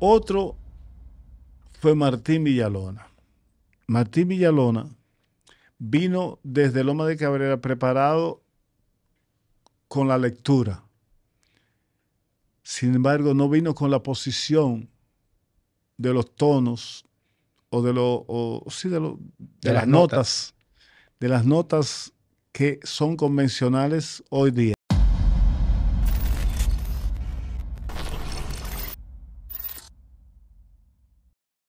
Otro fue Martín Villalona. Martín Villalona vino desde Loma de Cabrera preparado con la lectura. Sin embargo, no vino con la posición de los tonos o de, sí, de, las, notas, de las notas que son convencionales hoy día.